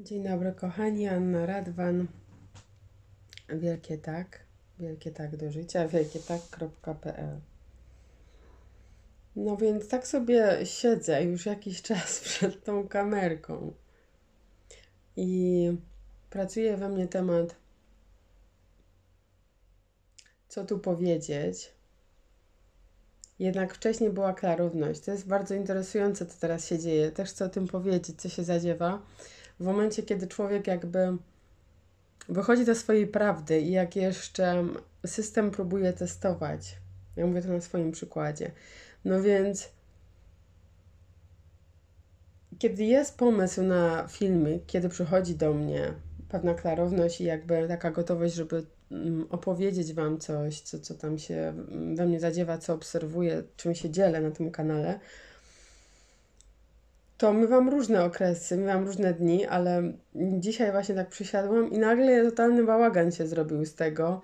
Dzień dobry kochani, Anna Radwan. Wielkie tak, wielkie tak do życia, wielkie tak.pl No więc tak sobie siedzę już jakiś czas przed tą kamerką i pracuje we mnie temat co tu powiedzieć. Jednak wcześniej była klarowność. To jest bardzo interesujące, co teraz się dzieje. Też chcę o tym powiedzieć, co się zadziewa w momencie, kiedy człowiek jakby wychodzi ze swojej prawdy i jak jeszcze system próbuje testować, ja mówię to na swoim przykładzie, no więc kiedy jest pomysł na filmy, kiedy przychodzi do mnie pewna klarowność i jakby taka gotowość, żeby mm, opowiedzieć Wam coś, co, co tam się mm, we mnie zadziewa, co obserwuję, czym się dzielę na tym kanale, to my wam różne okresy, my wam różne dni, ale dzisiaj właśnie tak przysiadłam i nagle totalny bałagan się zrobił z tego.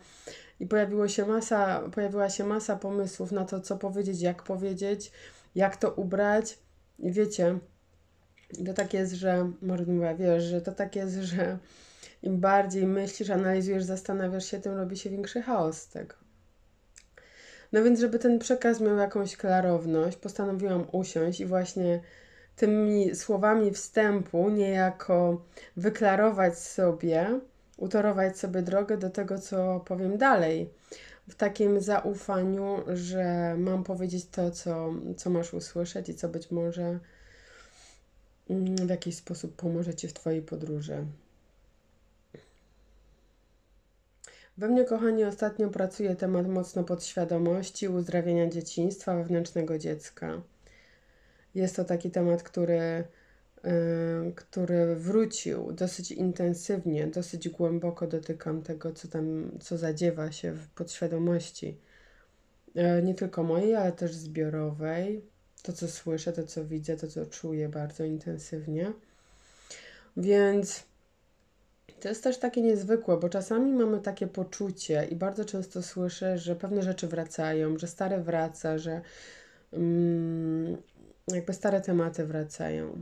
I pojawiło się masa, pojawiła się masa pomysłów na to, co powiedzieć, jak powiedzieć, jak to ubrać. I wiecie, to tak jest, że, może mówię, wiesz, że to tak jest, że im bardziej myślisz, analizujesz, zastanawiasz się, tym robi się większy chaos z tego. No więc, żeby ten przekaz miał jakąś klarowność, postanowiłam usiąść i właśnie tymi słowami wstępu niejako wyklarować sobie, utorować sobie drogę do tego, co powiem dalej. W takim zaufaniu, że mam powiedzieć to, co, co masz usłyszeć i co być może mm, w jakiś sposób pomoże Ci w Twojej podróży. We mnie, kochani, ostatnio pracuje temat mocno podświadomości, uzdrawiania dzieciństwa, wewnętrznego dziecka. Jest to taki temat, który, który wrócił dosyć intensywnie, dosyć głęboko dotykam tego, co tam, co zadziewa się w podświadomości. E, nie tylko mojej, ale też zbiorowej. To, co słyszę, to, co widzę, to, co czuję bardzo intensywnie. Więc to jest też takie niezwykłe, bo czasami mamy takie poczucie i bardzo często słyszę, że pewne rzeczy wracają, że stare wraca, że, mm, jakby no stare tematy wracają.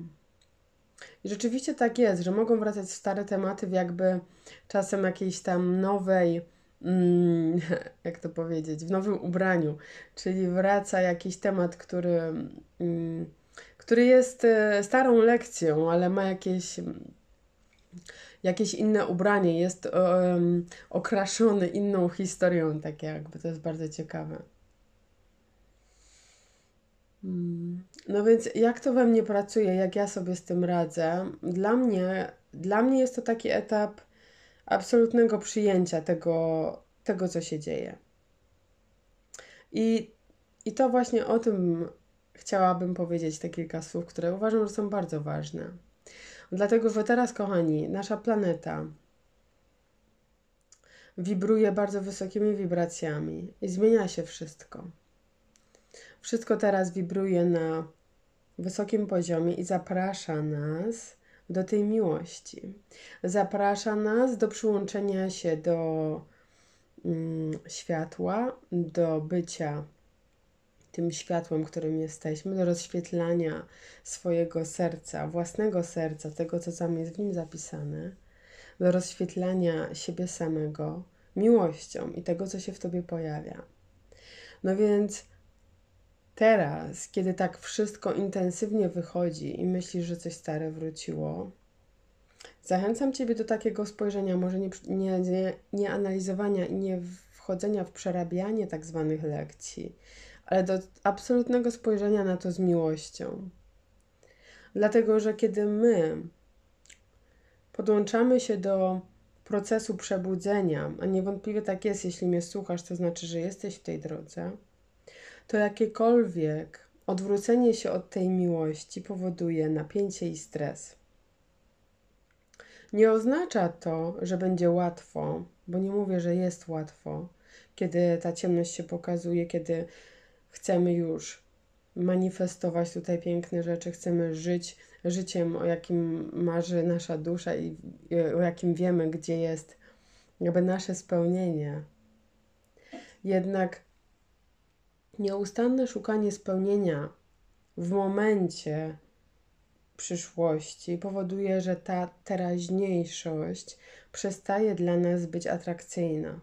I rzeczywiście tak jest, że mogą wracać stare tematy w jakby czasem jakiejś tam nowej, mm, jak to powiedzieć, w nowym ubraniu. Czyli wraca jakiś temat, który, mm, który jest e, starą lekcją, ale ma jakieś, mm, jakieś inne ubranie, jest okraszony inną historią, tak jakby. To jest bardzo ciekawe. No więc jak to we mnie pracuje, jak ja sobie z tym radzę? Dla mnie, dla mnie jest to taki etap absolutnego przyjęcia tego, tego co się dzieje. I, I to właśnie o tym chciałabym powiedzieć te kilka słów, które uważam, że są bardzo ważne. Dlatego, że teraz, kochani, nasza planeta wibruje bardzo wysokimi wibracjami i zmienia się wszystko. Wszystko teraz wibruje na wysokim poziomie i zaprasza nas do tej miłości. Zaprasza nas do przyłączenia się do mm, światła, do bycia tym światłem, którym jesteśmy, do rozświetlania swojego serca, własnego serca, tego, co tam jest w nim zapisane, do rozświetlania siebie samego miłością i tego, co się w tobie pojawia. No więc Teraz, kiedy tak wszystko intensywnie wychodzi i myślisz, że coś stare wróciło, zachęcam Ciebie do takiego spojrzenia, może nie, nie, nie analizowania i nie wchodzenia w przerabianie tak zwanych lekcji, ale do absolutnego spojrzenia na to z miłością. Dlatego, że kiedy my podłączamy się do procesu przebudzenia, a niewątpliwie tak jest, jeśli mnie słuchasz, to znaczy, że jesteś w tej drodze to jakiekolwiek odwrócenie się od tej miłości powoduje napięcie i stres. Nie oznacza to, że będzie łatwo, bo nie mówię, że jest łatwo, kiedy ta ciemność się pokazuje, kiedy chcemy już manifestować tutaj piękne rzeczy, chcemy żyć życiem, o jakim marzy nasza dusza i e, o jakim wiemy, gdzie jest jakby nasze spełnienie. Jednak Nieustanne szukanie spełnienia w momencie przyszłości powoduje, że ta teraźniejszość przestaje dla nas być atrakcyjna.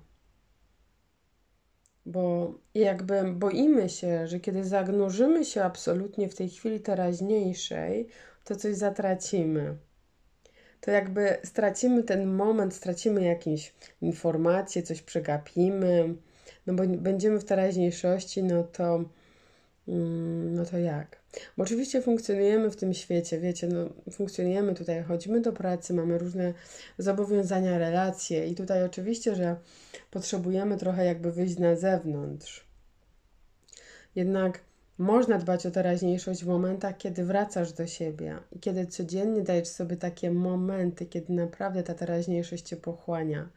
Bo jakby boimy się, że kiedy zagnurzymy się absolutnie w tej chwili teraźniejszej, to coś zatracimy to jakby stracimy ten moment, stracimy jakąś informację, coś przegapimy, no bo będziemy w teraźniejszości, no to, mm, no to jak? Bo oczywiście funkcjonujemy w tym świecie, wiecie, no, funkcjonujemy tutaj, chodzimy do pracy, mamy różne zobowiązania, relacje i tutaj oczywiście, że potrzebujemy trochę jakby wyjść na zewnątrz. Jednak można dbać o teraźniejszość w momentach, kiedy wracasz do siebie i kiedy codziennie dajesz sobie takie momenty, kiedy naprawdę ta teraźniejszość cię pochłania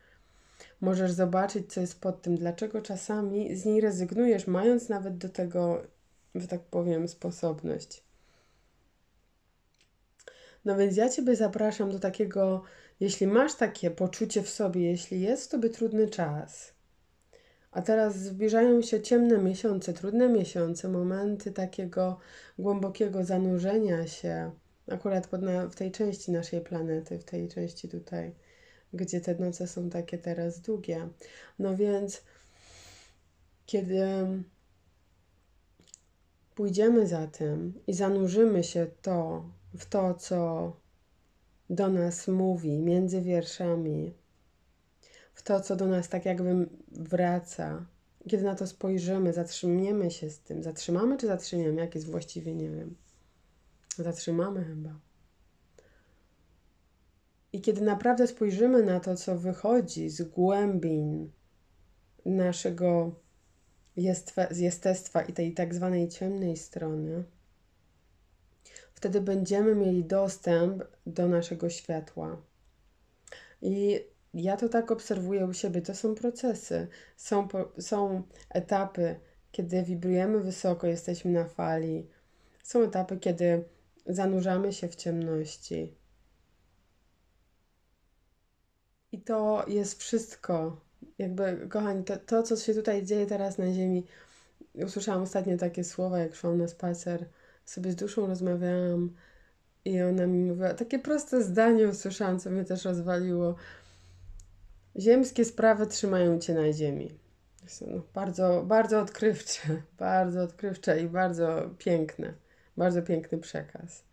możesz zobaczyć, co jest pod tym, dlaczego czasami z niej rezygnujesz, mając nawet do tego, że tak powiem, sposobność. No więc ja Ciebie zapraszam do takiego, jeśli masz takie poczucie w sobie, jeśli jest to by trudny czas, a teraz zbliżają się ciemne miesiące, trudne miesiące, momenty takiego głębokiego zanurzenia się, akurat pod na, w tej części naszej planety, w tej części tutaj gdzie te noce są takie teraz długie. No więc, kiedy pójdziemy za tym i zanurzymy się to, w to, co do nas mówi między wierszami, w to, co do nas tak jakby wraca, kiedy na to spojrzymy, zatrzymiemy się z tym, zatrzymamy czy zatrzymiemy, jak jest właściwie, nie wiem. Zatrzymamy chyba. I kiedy naprawdę spojrzymy na to, co wychodzi z głębin naszego jestestwa i tej tak zwanej ciemnej strony, wtedy będziemy mieli dostęp do naszego światła. I ja to tak obserwuję u siebie. To są procesy, są, są etapy, kiedy wibrujemy wysoko, jesteśmy na fali. Są etapy, kiedy zanurzamy się w ciemności. I to jest wszystko. Jakby, kochani, to, to, co się tutaj dzieje teraz na Ziemi. Usłyszałam ostatnio takie słowa, jak szłam na spacer, sobie z duszą rozmawiałam i ona mi mówiła, takie proste zdanie usłyszałam, co mnie też rozwaliło. Ziemskie sprawy trzymają cię na ziemi. No, bardzo, bardzo odkrywcze, bardzo odkrywcze i bardzo piękne, bardzo piękny przekaz.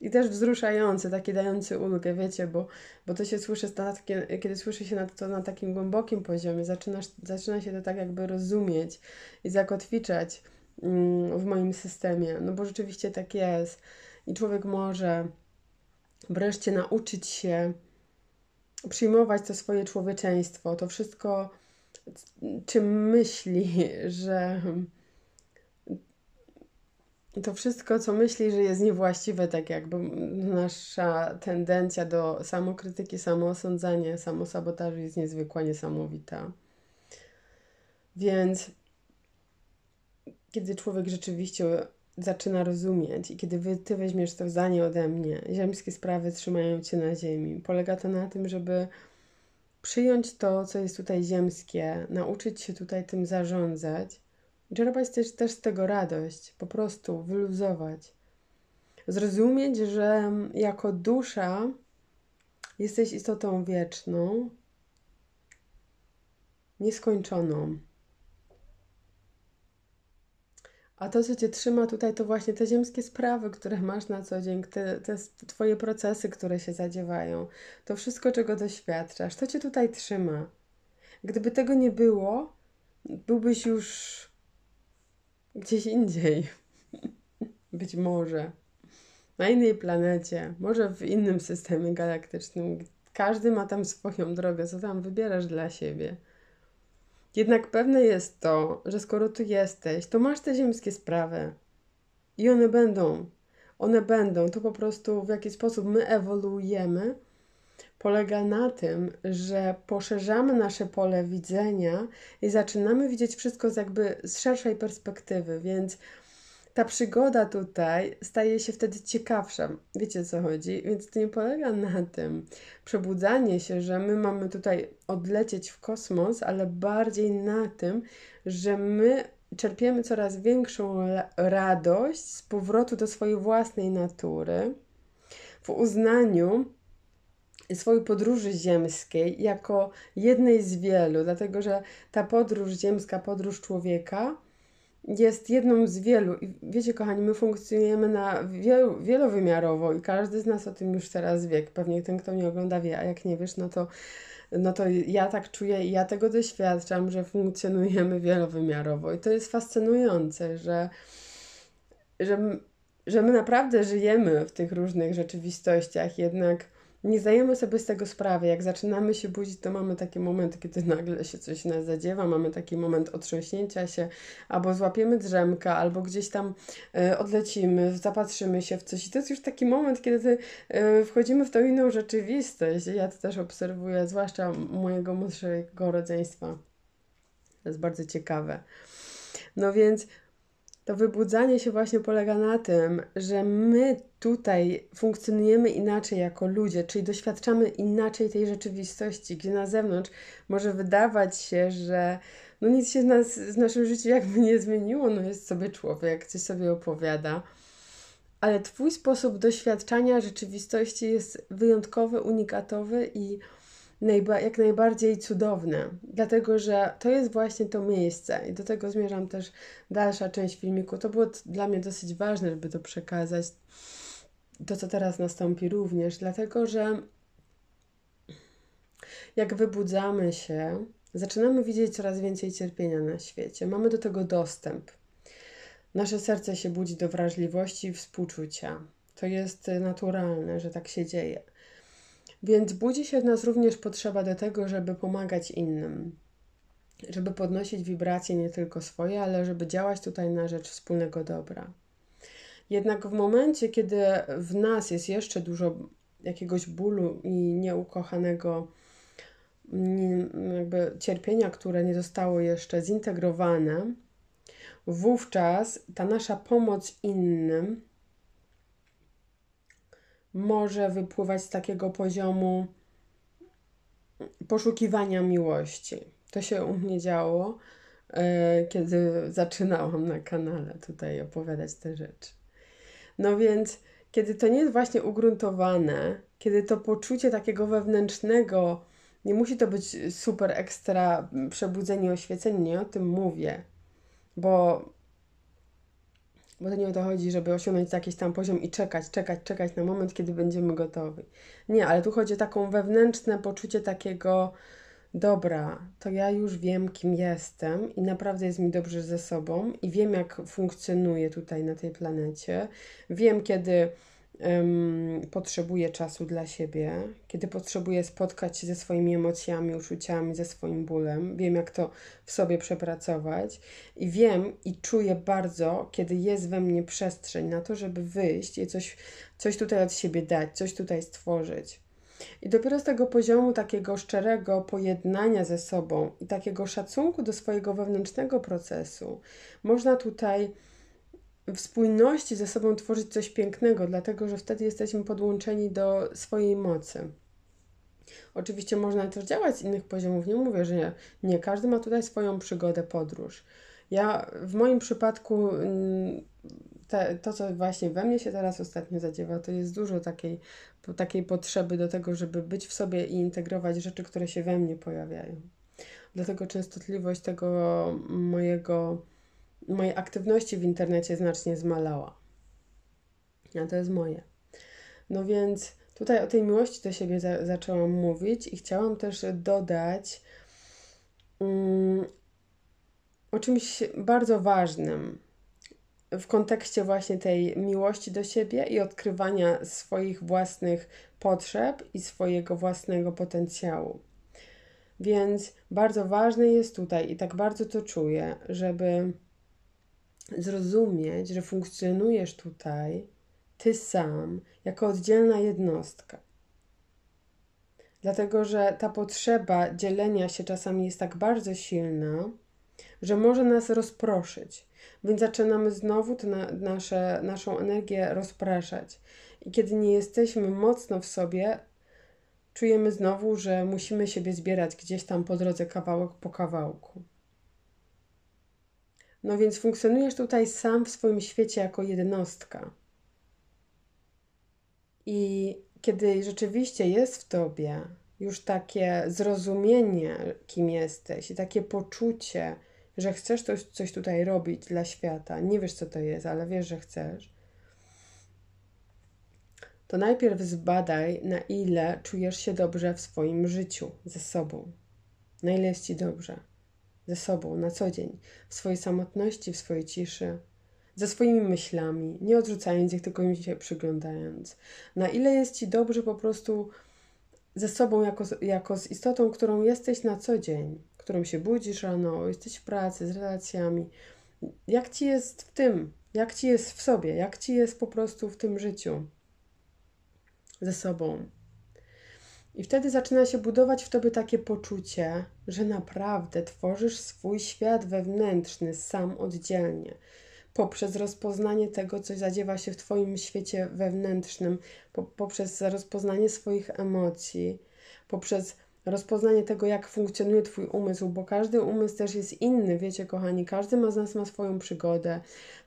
I też wzruszający, taki dający ulgę, wiecie, bo, bo to się słyszy, kiedy słyszy się na to na takim głębokim poziomie, zaczynasz, zaczyna się to tak jakby rozumieć i zakotwiczać mm, w moim systemie, no bo rzeczywiście tak jest. I człowiek może wreszcie nauczyć się przyjmować to swoje człowieczeństwo, to wszystko, czym myśli, że to wszystko, co myśli, że jest niewłaściwe, tak jakby nasza tendencja do samokrytyki, samoosądzania, samosabotażu jest niezwykła, niesamowita. Więc kiedy człowiek rzeczywiście zaczyna rozumieć i kiedy wy, ty weźmiesz to zdanie ode mnie, ziemskie sprawy trzymają cię na ziemi. Polega to na tym, żeby przyjąć to, co jest tutaj ziemskie, nauczyć się tutaj tym zarządzać Czerpać też, też z tego radość, po prostu wyluzować. Zrozumieć, że jako dusza jesteś istotą wieczną, nieskończoną. A to, co Cię trzyma tutaj, to właśnie te ziemskie sprawy, które masz na co dzień, te, te Twoje procesy, które się zadziewają, to wszystko, czego doświadczasz, to Cię tutaj trzyma. Gdyby tego nie było, byłbyś już gdzieś indziej. Być może na innej planecie, może w innym systemie galaktycznym. Każdy ma tam swoją drogę, co tam wybierasz dla siebie. Jednak pewne jest to, że skoro tu jesteś, to masz te ziemskie sprawy. I one będą. One będą. To po prostu w jaki sposób my ewoluujemy polega na tym, że poszerzamy nasze pole widzenia i zaczynamy widzieć wszystko z jakby z szerszej perspektywy, więc ta przygoda tutaj staje się wtedy ciekawsza. Wiecie co chodzi? Więc to nie polega na tym przebudzanie się, że my mamy tutaj odlecieć w kosmos, ale bardziej na tym, że my czerpiemy coraz większą radość z powrotu do swojej własnej natury w uznaniu, swojej podróży ziemskiej jako jednej z wielu, dlatego że ta podróż ziemska, podróż człowieka jest jedną z wielu. I wiecie, kochani, my funkcjonujemy na wielu, wielowymiarowo i każdy z nas o tym już teraz wie. Pewnie ten, kto mnie ogląda, wie, a jak nie wiesz, no to, no to ja tak czuję i ja tego doświadczam, że funkcjonujemy wielowymiarowo. I to jest fascynujące, że, że, że my naprawdę żyjemy w tych różnych rzeczywistościach, jednak nie zdajemy sobie z tego sprawy. Jak zaczynamy się budzić, to mamy taki moment, kiedy nagle się coś nas zadziewa, mamy taki moment otrząśnięcia się, albo złapiemy drzemkę, albo gdzieś tam y, odlecimy, zapatrzymy się w coś. I to jest już taki moment, kiedy y, wchodzimy w tą inną rzeczywistość. Ja to też obserwuję, zwłaszcza mojego młodszego rodzeństwa. To jest bardzo ciekawe. No więc to wybudzanie się właśnie polega na tym, że my tutaj funkcjonujemy inaczej jako ludzie, czyli doświadczamy inaczej tej rzeczywistości, gdzie na zewnątrz może wydawać się, że no nic się z, nas, z naszym życiem jakby nie zmieniło, no jest sobie człowiek, coś sobie opowiada. Ale Twój sposób doświadczania rzeczywistości jest wyjątkowy, unikatowy i najba jak najbardziej cudowne, dlatego że to jest właśnie to miejsce i do tego zmierzam też dalsza część filmiku. To było dla mnie dosyć ważne, żeby to przekazać. To, co teraz nastąpi również, dlatego że jak wybudzamy się, zaczynamy widzieć coraz więcej cierpienia na świecie. Mamy do tego dostęp. Nasze serce się budzi do wrażliwości i współczucia. To jest y, naturalne, że tak się dzieje. Więc budzi się w nas również potrzeba do tego, żeby pomagać innym, żeby podnosić wibracje nie tylko swoje, ale żeby działać tutaj na rzecz wspólnego dobra. Jednak w momencie, kiedy w nas jest jeszcze dużo jakiegoś bólu i nieukochanego jakby cierpienia, które nie zostało jeszcze zintegrowane, wówczas ta nasza pomoc innym może wypływać z takiego poziomu poszukiwania miłości. To się u mnie działo, e, kiedy zaczynałam na kanale tutaj opowiadać te rzeczy. No więc, kiedy to nie jest właśnie ugruntowane, kiedy to poczucie takiego wewnętrznego, nie musi to być super ekstra przebudzenie, oświecenie, nie o tym mówię, bo bo to nie o to chodzi, żeby osiągnąć jakiś tam poziom i czekać, czekać, czekać na moment, kiedy będziemy gotowi. Nie, ale tu chodzi o taką wewnętrzne poczucie takiego dobra, to ja już wiem, kim jestem i naprawdę jest mi dobrze ze sobą i wiem, jak funkcjonuję tutaj na tej planecie. Wiem, kiedy um, potrzebuje czasu dla siebie, kiedy potrzebuje spotkać się ze swoimi emocjami, uczuciami, ze swoim bólem. Wiem, jak to w sobie przepracować i wiem i czuję bardzo, kiedy jest we mnie przestrzeń na to, żeby wyjść i coś, coś tutaj od siebie dać, coś tutaj stworzyć. I dopiero z tego poziomu takiego szczerego pojednania ze sobą i takiego szacunku do swojego wewnętrznego procesu można tutaj w spójności ze sobą tworzyć coś pięknego, dlatego że wtedy jesteśmy podłączeni do swojej mocy. Oczywiście można też działać z innych poziomów, nie mówię, że nie, nie. każdy ma tutaj swoją przygodę, podróż. Ja w moim przypadku mm, te, to, co właśnie we mnie się teraz ostatnio zadziewa, to jest dużo takiej, takiej potrzeby do tego, żeby być w sobie i integrować rzeczy, które się we mnie pojawiają. Dlatego częstotliwość tego mojego mojej aktywności w internecie znacznie zmalała. A to jest moje. No więc tutaj o tej miłości do siebie za zaczęłam mówić i chciałam też dodać um, o czymś bardzo ważnym w kontekście właśnie tej miłości do siebie i odkrywania swoich własnych potrzeb i swojego własnego potencjału. Więc bardzo ważne jest tutaj, i tak bardzo to czuję, żeby zrozumieć, że funkcjonujesz tutaj, ty sam, jako oddzielna jednostka. Dlatego, że ta potrzeba dzielenia się czasami jest tak bardzo silna, że może nas rozproszyć, więc zaczynamy znowu na, nasze, naszą energię rozpraszać. I kiedy nie jesteśmy mocno w sobie, czujemy znowu, że musimy siebie zbierać gdzieś tam po drodze kawałek po kawałku. No więc funkcjonujesz tutaj sam w swoim świecie jako jednostka. I kiedy rzeczywiście jest w tobie już takie zrozumienie, kim jesteś, i takie poczucie, że chcesz coś, coś tutaj robić dla świata, nie wiesz co to jest, ale wiesz, że chcesz, to najpierw zbadaj, na ile czujesz się dobrze w swoim życiu ze sobą, na ile jest ci dobrze ze sobą na co dzień, w swojej samotności, w swojej ciszy, ze swoimi myślami, nie odrzucając ich, tylko im się przyglądając. Na ile jest ci dobrze po prostu ze sobą, jako, jako z istotą, którą jesteś na co dzień, którą się budzisz rano, jesteś w pracy, z relacjami. Jak ci jest w tym, jak ci jest w sobie, jak ci jest po prostu w tym życiu ze sobą. I wtedy zaczyna się budować w tobie takie poczucie, że naprawdę tworzysz swój świat wewnętrzny sam oddzielnie. Poprzez rozpoznanie tego, co zadziewa się w Twoim świecie wewnętrznym, poprzez rozpoznanie swoich emocji, poprzez rozpoznanie tego, jak funkcjonuje Twój umysł, bo każdy umysł też jest inny, wiecie, kochani, każdy ma z nas ma swoją przygodę,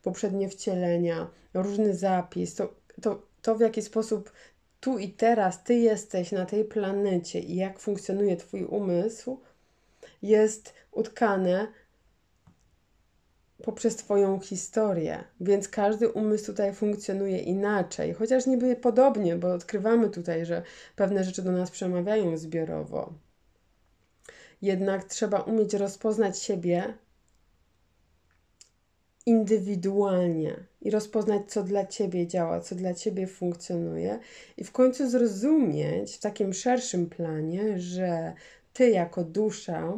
poprzednie wcielenia, różny zapis, to, to, to w jaki sposób tu i teraz Ty jesteś na tej planecie i jak funkcjonuje Twój umysł, jest utkane poprzez Twoją historię. Więc każdy umysł tutaj funkcjonuje inaczej, chociaż niby podobnie, bo odkrywamy tutaj, że pewne rzeczy do nas przemawiają zbiorowo. Jednak trzeba umieć rozpoznać siebie indywidualnie, i rozpoznać, co dla ciebie działa, co dla ciebie funkcjonuje, i w końcu zrozumieć w takim szerszym planie, że ty jako dusza,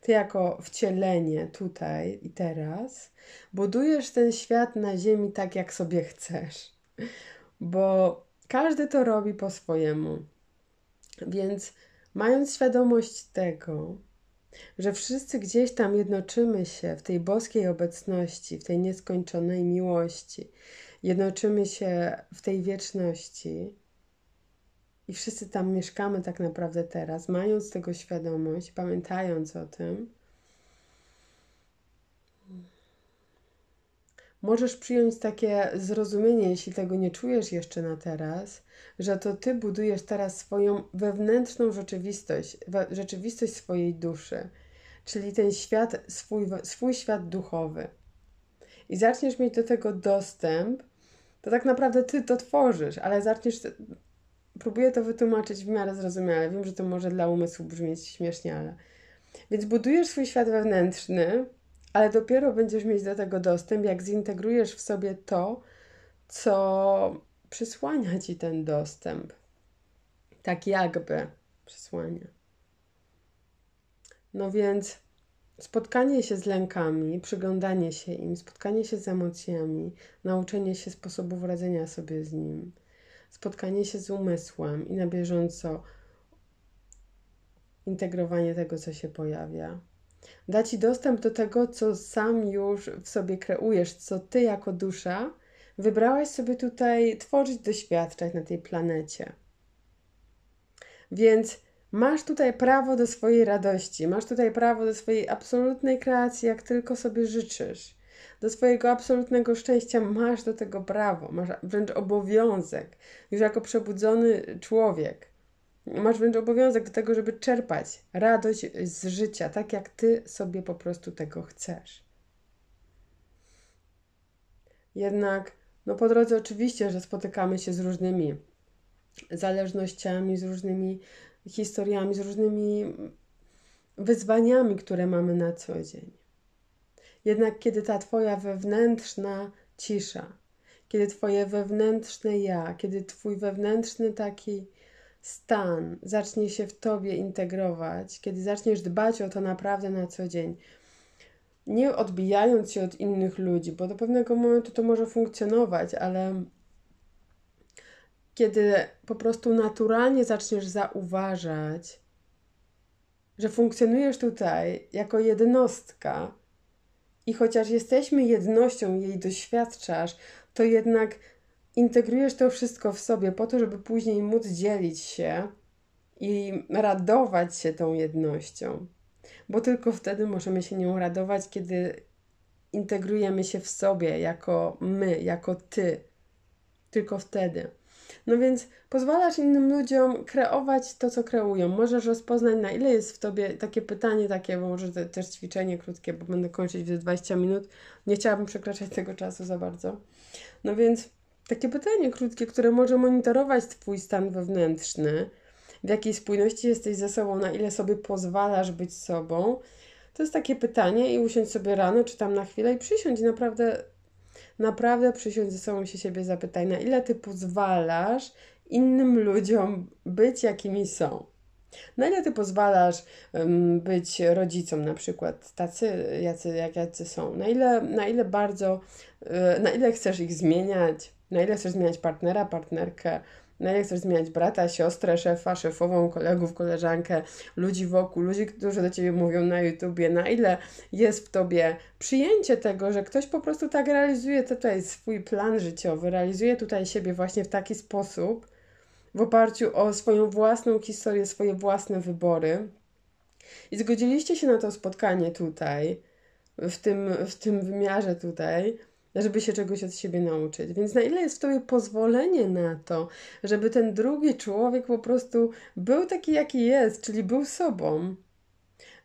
ty jako wcielenie tutaj i teraz, budujesz ten świat na ziemi tak, jak sobie chcesz, bo każdy to robi po swojemu. Więc mając świadomość tego, że wszyscy gdzieś tam jednoczymy się w tej boskiej obecności, w tej nieskończonej miłości, jednoczymy się w tej wieczności i wszyscy tam mieszkamy tak naprawdę teraz, mając tego świadomość, pamiętając o tym, Możesz przyjąć takie zrozumienie, jeśli tego nie czujesz jeszcze na teraz, że to ty budujesz teraz swoją wewnętrzną rzeczywistość, rzeczywistość swojej duszy, czyli ten świat, swój, swój świat duchowy. I zaczniesz mieć do tego dostęp, to tak naprawdę ty to tworzysz, ale zaczniesz. Próbuję to wytłumaczyć w miarę zrozumiale. Wiem, że to może dla umysłu brzmieć śmiesznie, ale. Więc budujesz swój świat wewnętrzny, ale dopiero będziesz mieć do tego dostęp, jak zintegrujesz w sobie to, co przysłania ci ten dostęp. Tak jakby przysłania. No więc spotkanie się z lękami, przyglądanie się im, spotkanie się z emocjami, nauczenie się sposobów radzenia sobie z nim, spotkanie się z umysłem i na bieżąco integrowanie tego, co się pojawia. Da ci dostęp do tego, co sam już w sobie kreujesz, co ty jako dusza wybrałaś sobie tutaj tworzyć, doświadczać na tej planecie. Więc masz tutaj prawo do swojej radości, masz tutaj prawo do swojej absolutnej kreacji, jak tylko sobie życzysz. Do swojego absolutnego szczęścia masz do tego prawo, masz wręcz obowiązek, już jako przebudzony człowiek masz wręcz obowiązek do tego, żeby czerpać radość z życia, tak jak ty sobie po prostu tego chcesz. Jednak, no po drodze oczywiście, że spotykamy się z różnymi zależnościami, z różnymi historiami, z różnymi wyzwaniami, które mamy na co dzień. Jednak kiedy ta Twoja wewnętrzna cisza, kiedy Twoje wewnętrzne ja, kiedy Twój wewnętrzny taki stan zacznie się w tobie integrować, kiedy zaczniesz dbać o to naprawdę na co dzień, nie odbijając się od innych ludzi, bo do pewnego momentu to może funkcjonować, ale kiedy po prostu naturalnie zaczniesz zauważać, że funkcjonujesz tutaj jako jednostka i chociaż jesteśmy jednością, jej doświadczasz, to jednak integrujesz to wszystko w sobie po to, żeby później móc dzielić się i radować się tą jednością. Bo tylko wtedy możemy się nią radować, kiedy integrujemy się w sobie jako my, jako ty. Tylko wtedy. No więc pozwalasz innym ludziom kreować to, co kreują. Możesz rozpoznać, na ile jest w tobie takie pytanie, takie, bo może też ćwiczenie krótkie, bo będę kończyć w 20 minut. Nie chciałabym przekraczać tego czasu za bardzo. No więc takie pytanie krótkie, które może monitorować Twój stan wewnętrzny, w jakiej spójności jesteś ze sobą, na ile sobie pozwalasz być sobą. To jest takie pytanie i usiądź sobie rano, czy tam na chwilę i przysiądź naprawdę, naprawdę przysiądź ze sobą się siebie zapytaj, na ile Ty pozwalasz innym ludziom być jakimi są. Na ile ty pozwalasz um, być rodzicom na przykład tacy, jacy, jak jacy są? Na ile, na ile bardzo, e, na ile chcesz ich zmieniać? na ile chcesz zmieniać partnera, partnerkę, na ile chcesz zmieniać brata, siostrę, szefa, szefową, kolegów, koleżankę, ludzi wokół, ludzi, którzy do ciebie mówią na YouTubie, na ile jest w tobie przyjęcie tego, że ktoś po prostu tak realizuje tutaj swój plan życiowy, realizuje tutaj siebie właśnie w taki sposób, w oparciu o swoją własną historię, swoje własne wybory. I zgodziliście się na to spotkanie tutaj, w tym, w tym wymiarze tutaj żeby się czegoś od siebie nauczyć. Więc na ile jest w tobie pozwolenie na to, żeby ten drugi człowiek po prostu był taki, jaki jest, czyli był sobą,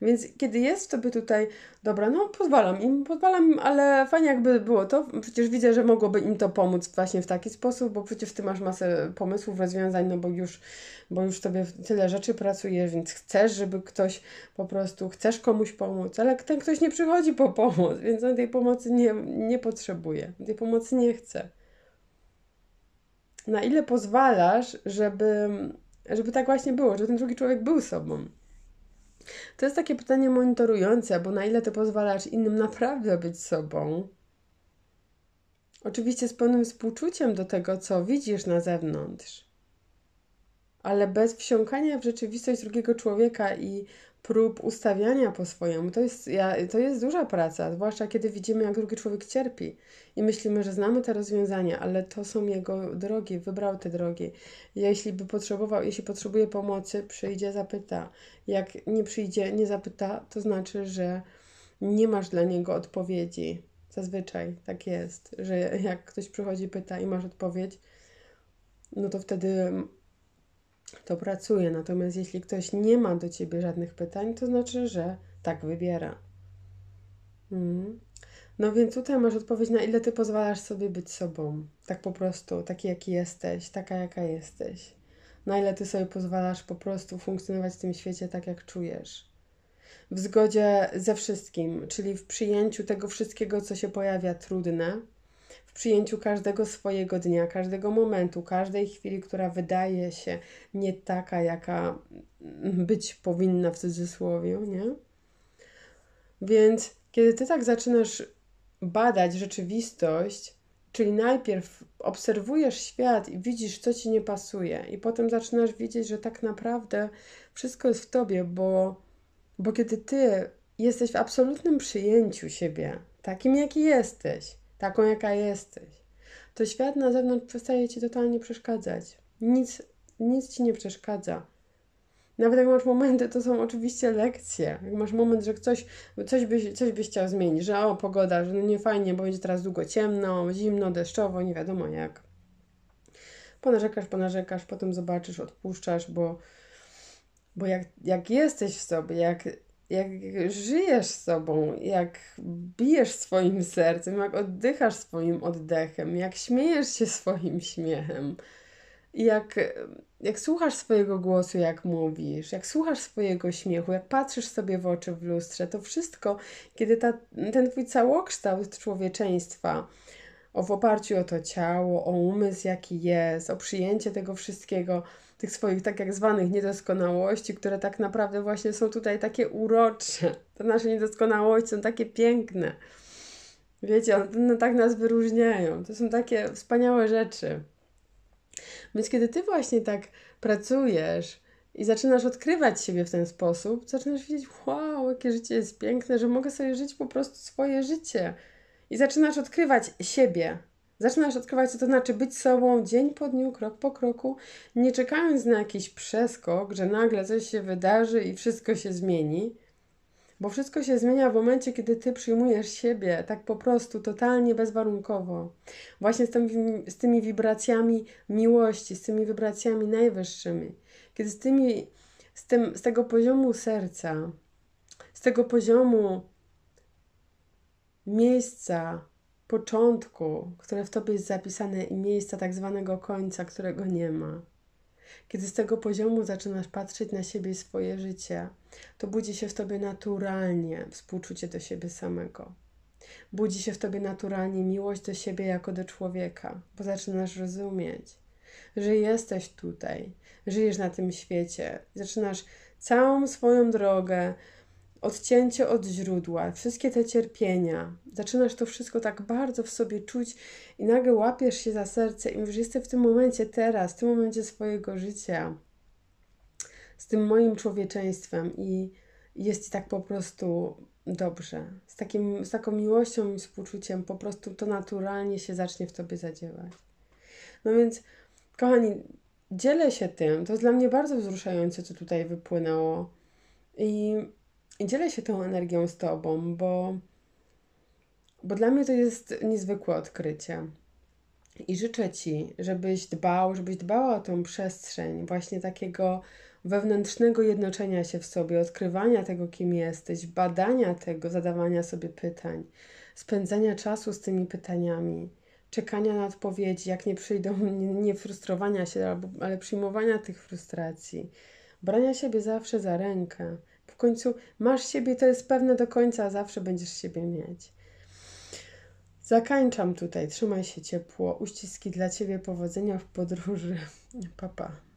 więc kiedy jest by tutaj, dobra, no pozwalam im, pozwalam im, ale fajnie jakby było to, przecież widzę, że mogłoby im to pomóc właśnie w taki sposób, bo przecież Ty masz masę pomysłów, rozwiązań, no bo już, bo już sobie tyle rzeczy pracujesz, więc chcesz, żeby ktoś po prostu, chcesz komuś pomóc, ale ten ktoś nie przychodzi po pomoc, więc on tej pomocy nie, nie potrzebuje, tej pomocy nie chce. Na ile pozwalasz, żeby, żeby tak właśnie było, że ten drugi człowiek był sobą? To jest takie pytanie monitorujące, bo na ile ty pozwalasz innym naprawdę być sobą? Oczywiście z pełnym współczuciem do tego, co widzisz na zewnątrz, ale bez wsiąkania w rzeczywistość drugiego człowieka i prób ustawiania po swojemu. To jest, ja, to jest duża praca, zwłaszcza kiedy widzimy, jak drugi człowiek cierpi i myślimy, że znamy te rozwiązania, ale to są jego drogi, wybrał te drogi. Jeśli by potrzebował, jeśli potrzebuje pomocy, przyjdzie, zapyta. Jak nie przyjdzie, nie zapyta, to znaczy, że nie masz dla niego odpowiedzi. Zazwyczaj tak jest, że jak ktoś przychodzi, pyta i masz odpowiedź, no to wtedy to pracuje. Natomiast jeśli ktoś nie ma do ciebie żadnych pytań, to znaczy, że tak wybiera. Mm. No więc tutaj masz odpowiedź, na ile ty pozwalasz sobie być sobą. Tak po prostu, taki jaki jesteś, taka jaka jesteś. Na ile ty sobie pozwalasz po prostu funkcjonować w tym świecie tak, jak czujesz. W zgodzie ze wszystkim, czyli w przyjęciu tego wszystkiego, co się pojawia trudne, w przyjęciu każdego swojego dnia, każdego momentu, każdej chwili, która wydaje się nie taka, jaka być powinna w cudzysłowie, nie? Więc kiedy ty tak zaczynasz badać rzeczywistość, czyli najpierw obserwujesz świat i widzisz, co ci nie pasuje, i potem zaczynasz widzieć, że tak naprawdę wszystko jest w tobie, bo, bo kiedy ty jesteś w absolutnym przyjęciu siebie, takim jaki jesteś, taką jaka jesteś, to świat na zewnątrz przestaje ci totalnie przeszkadzać. Nic, nic ci nie przeszkadza. Nawet jak masz momenty, to są oczywiście lekcje. Jak masz moment, że coś, coś, byś, coś byś chciał zmienić, że o, pogoda, że no nie fajnie, bo będzie teraz długo ciemno, zimno, deszczowo, nie wiadomo jak. Ponarzekasz, ponarzekasz, potem zobaczysz, odpuszczasz, bo, bo jak, jak jesteś w sobie, jak jak żyjesz sobą, jak bijesz swoim sercem, jak oddychasz swoim oddechem, jak śmiejesz się swoim śmiechem, jak, jak słuchasz swojego głosu, jak mówisz, jak słuchasz swojego śmiechu, jak patrzysz sobie w oczy w lustrze, to wszystko, kiedy ta, ten twój całokształt człowieczeństwa, o w oparciu o to ciało, o umysł, jaki jest, o przyjęcie tego wszystkiego, tych swoich tak jak zwanych niedoskonałości, które tak naprawdę właśnie są tutaj takie urocze. Te nasze niedoskonałości są takie piękne. Wiecie, one tak nas wyróżniają. To są takie wspaniałe rzeczy. Więc kiedy ty właśnie tak pracujesz i zaczynasz odkrywać siebie w ten sposób, zaczynasz widzieć, wow, jakie życie jest piękne, że mogę sobie żyć po prostu swoje życie. I zaczynasz odkrywać siebie, Zaczynasz odkrywać, co to znaczy być sobą dzień po dniu, krok po kroku, nie czekając na jakiś przeskok, że nagle coś się wydarzy i wszystko się zmieni, bo wszystko się zmienia w momencie, kiedy ty przyjmujesz siebie tak po prostu, totalnie bezwarunkowo. Właśnie z, tym, z tymi wibracjami miłości, z tymi wibracjami najwyższymi. Kiedy z tymi, z, tym, z tego poziomu serca, z tego poziomu miejsca, początku, które w Tobie jest zapisane i miejsca tak zwanego końca, którego nie ma. Kiedy z tego poziomu zaczynasz patrzeć na siebie i swoje życie, to budzi się w Tobie naturalnie współczucie do siebie samego. Budzi się w Tobie naturalnie miłość do siebie jako do człowieka, bo zaczynasz rozumieć, że jesteś tutaj, żyjesz na tym świecie, zaczynasz całą swoją drogę odcięcie od źródła, wszystkie te cierpienia. Zaczynasz to wszystko tak bardzo w sobie czuć i nagle łapiesz się za serce i mówisz, jestem w tym momencie teraz, w tym momencie swojego życia, z tym moim człowieczeństwem i jest ci tak po prostu dobrze. Z, takim, z taką miłością i współczuciem po prostu to naturalnie się zacznie w tobie zadziewać. No więc, kochani, dzielę się tym. To jest dla mnie bardzo wzruszające, co tutaj wypłynęło. I i dzielę się tą energią z Tobą, bo, bo dla mnie to jest niezwykłe odkrycie. I życzę Ci, żebyś dbał, żebyś dbała o tą przestrzeń właśnie takiego wewnętrznego jednoczenia się w sobie, odkrywania tego, kim jesteś, badania tego, zadawania sobie pytań, spędzania czasu z tymi pytaniami, czekania na odpowiedzi, jak nie przyjdą, nie, nie frustrowania się, ale przyjmowania tych frustracji, brania siebie zawsze za rękę końcu masz siebie, to jest pewne do końca, a zawsze będziesz siebie mieć. Zakańczam tutaj. Trzymaj się ciepło. Uściski dla Ciebie. Powodzenia w podróży. Papa. Pa.